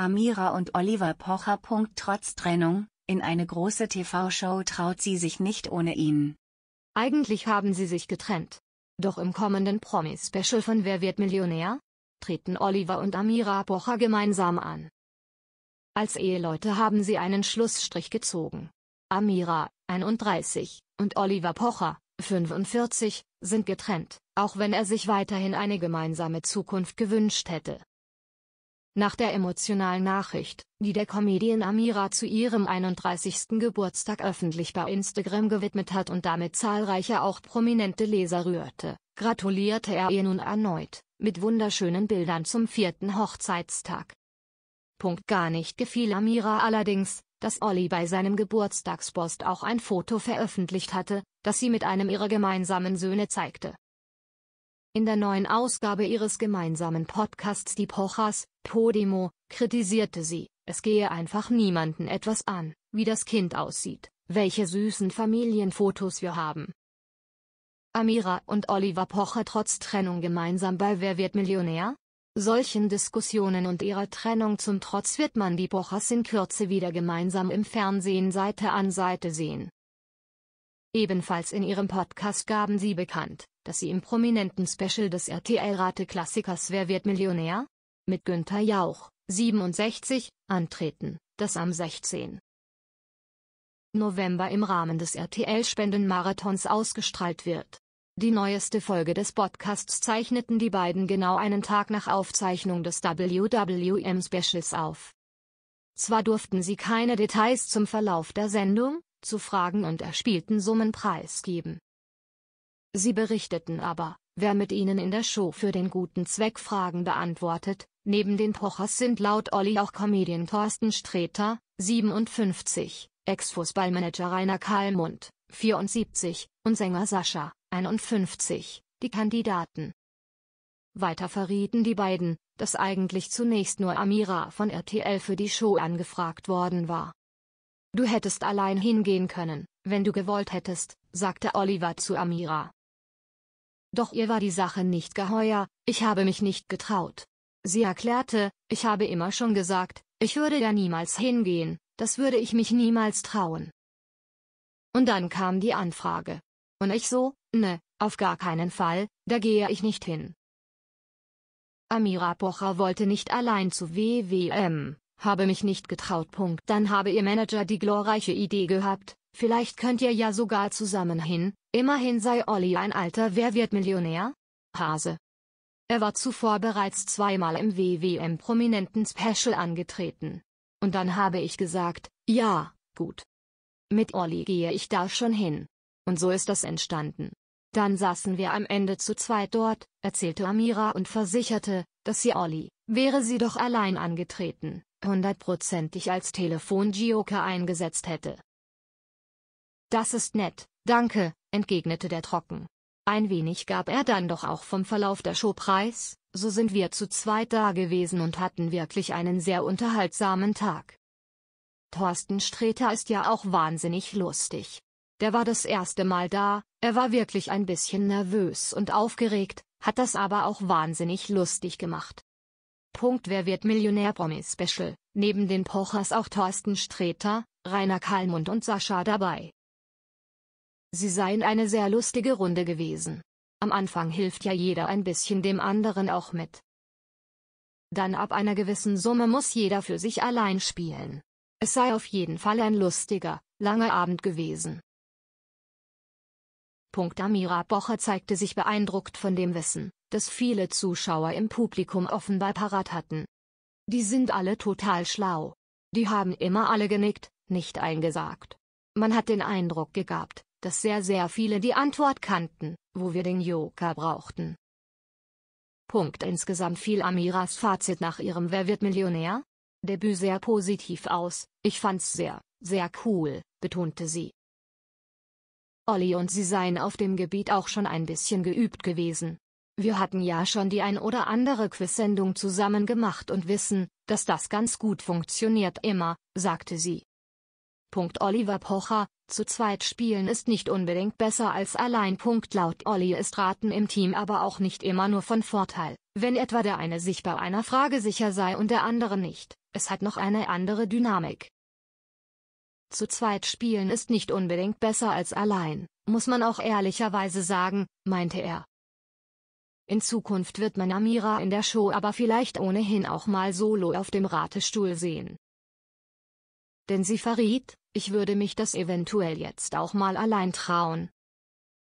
Amira und Oliver Pocher. Trotz Trennung, in eine große TV-Show traut sie sich nicht ohne ihn. Eigentlich haben sie sich getrennt. Doch im kommenden Promi-Special von Wer wird Millionär? treten Oliver und Amira Pocher gemeinsam an. Als Eheleute haben sie einen Schlussstrich gezogen. Amira, 31, und Oliver Pocher, 45, sind getrennt, auch wenn er sich weiterhin eine gemeinsame Zukunft gewünscht hätte. Nach der emotionalen Nachricht, die der Comedian Amira zu ihrem 31. Geburtstag öffentlich bei Instagram gewidmet hat und damit zahlreiche auch prominente Leser rührte, gratulierte er ihr nun erneut, mit wunderschönen Bildern zum vierten Hochzeitstag. Punkt gar nicht gefiel Amira allerdings, dass Olli bei seinem Geburtstagspost auch ein Foto veröffentlicht hatte, das sie mit einem ihrer gemeinsamen Söhne zeigte. In der neuen Ausgabe ihres gemeinsamen Podcasts Die Pochas, Podemo, kritisierte sie, es gehe einfach niemanden etwas an, wie das Kind aussieht, welche süßen Familienfotos wir haben. Amira und Oliver Pocher trotz Trennung gemeinsam bei Wer wird Millionär? Solchen Diskussionen und ihrer Trennung zum Trotz wird man die Pochers in Kürze wieder gemeinsam im Fernsehen Seite an Seite sehen. Ebenfalls in ihrem Podcast gaben sie bekannt, dass sie im prominenten Special des RTL-Rate-Klassikers Wer wird Millionär? mit Günther Jauch, 67, antreten, das am 16. November im Rahmen des RTL-Spendenmarathons ausgestrahlt wird. Die neueste Folge des Podcasts zeichneten die beiden genau einen Tag nach Aufzeichnung des WWM-Specials auf. Zwar durften sie keine Details zum Verlauf der Sendung, zu Fragen und erspielten Summen preisgeben. Sie berichteten aber, wer mit ihnen in der Show für den guten Zweck Fragen beantwortet, neben den Pochers sind laut Olli auch Comedian Thorsten Streter, 57, Ex-Fußballmanager Rainer Kalmund, 74, und Sänger Sascha, 51, die Kandidaten. Weiter verrieten die beiden, dass eigentlich zunächst nur Amira von RTL für die Show angefragt worden war. Du hättest allein hingehen können, wenn du gewollt hättest, sagte Oliver zu Amira. Doch ihr war die Sache nicht geheuer, ich habe mich nicht getraut. Sie erklärte, ich habe immer schon gesagt, ich würde da niemals hingehen, das würde ich mich niemals trauen. Und dann kam die Anfrage. Und ich so, ne, auf gar keinen Fall, da gehe ich nicht hin. Amira Pocher wollte nicht allein zu WWM, habe mich nicht getraut. Punkt. Dann habe ihr Manager die glorreiche Idee gehabt, Vielleicht könnt ihr ja sogar zusammen hin, immerhin sei Olli ein alter Wer wird Millionär? Hase. Er war zuvor bereits zweimal im WWM prominenten Special angetreten. Und dann habe ich gesagt, ja, gut. Mit Olli gehe ich da schon hin. Und so ist das entstanden. Dann saßen wir am Ende zu zweit dort, erzählte Amira und versicherte, dass sie Olli, wäre sie doch allein angetreten, hundertprozentig als telefon joker eingesetzt hätte. Das ist nett, danke, entgegnete der Trocken. Ein wenig gab er dann doch auch vom Verlauf der Show preis, so sind wir zu zweit da gewesen und hatten wirklich einen sehr unterhaltsamen Tag. Thorsten Streter ist ja auch wahnsinnig lustig. Der war das erste Mal da, er war wirklich ein bisschen nervös und aufgeregt, hat das aber auch wahnsinnig lustig gemacht. Punkt Wer wird Millionär-Promi-Special, neben den Pochers auch Thorsten Streter, Rainer Kalmund und Sascha dabei. Sie seien eine sehr lustige Runde gewesen. Am Anfang hilft ja jeder ein bisschen dem anderen auch mit. Dann ab einer gewissen Summe muss jeder für sich allein spielen. Es sei auf jeden Fall ein lustiger, langer Abend gewesen. Punkt Amira Bocher zeigte sich beeindruckt von dem Wissen, das viele Zuschauer im Publikum offenbar parat hatten. Die sind alle total schlau. Die haben immer alle genickt, nicht eingesagt. Man hat den Eindruck gehabt, dass sehr sehr viele die Antwort kannten, wo wir den Joker brauchten. Punkt. Insgesamt fiel Amiras Fazit nach ihrem Wer wird Millionär? Debüt sehr positiv aus, ich fand's sehr, sehr cool, betonte sie. Olli und sie seien auf dem Gebiet auch schon ein bisschen geübt gewesen. Wir hatten ja schon die ein oder andere Quizsendung zusammen gemacht und wissen, dass das ganz gut funktioniert immer, sagte sie. Punkt Oliver Pocher, zu zweit spielen ist nicht unbedingt besser als allein. Laut Olli ist Raten im Team aber auch nicht immer nur von Vorteil, wenn etwa der eine sich bei einer Frage sicher sei und der andere nicht, es hat noch eine andere Dynamik. Zu zweit spielen ist nicht unbedingt besser als allein, muss man auch ehrlicherweise sagen, meinte er. In Zukunft wird man Amira in der Show aber vielleicht ohnehin auch mal solo auf dem Ratestuhl sehen denn sie verriet, ich würde mich das eventuell jetzt auch mal allein trauen.